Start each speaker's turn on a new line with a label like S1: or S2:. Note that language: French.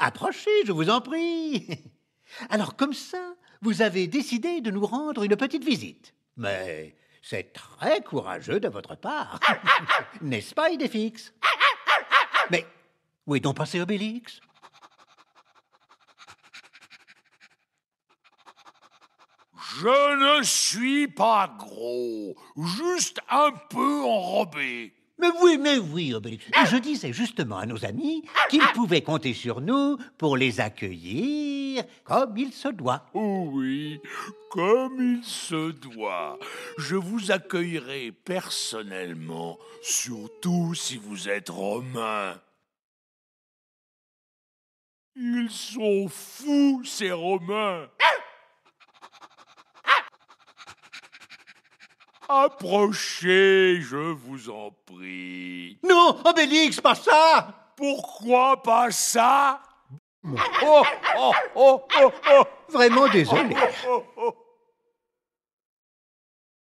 S1: Approchez, je vous en prie. Alors comme ça, vous avez décidé de nous rendre une petite visite.
S2: Mais c'est très courageux de votre part. N'est-ce pas, Idéfix Mais où est donc passé
S3: Obélix Je ne suis pas gros,
S4: juste un peu enrobé. Mais oui, mais oui, Obélix. Ah. je disais justement à nos amis ah, ah. qu'ils pouvaient compter sur nous pour les accueillir comme il se doit. Oh oui, comme il se doit. Je vous
S5: accueillerai personnellement, surtout si vous êtes romain.
S6: Ils sont fous, ces romains.
S7: Approchez, je vous en prie.
S4: Non, Obélix, pas
S3: ça Pourquoi pas ça oh, oh, oh, oh, oh.
S6: Vraiment désolé. Oh,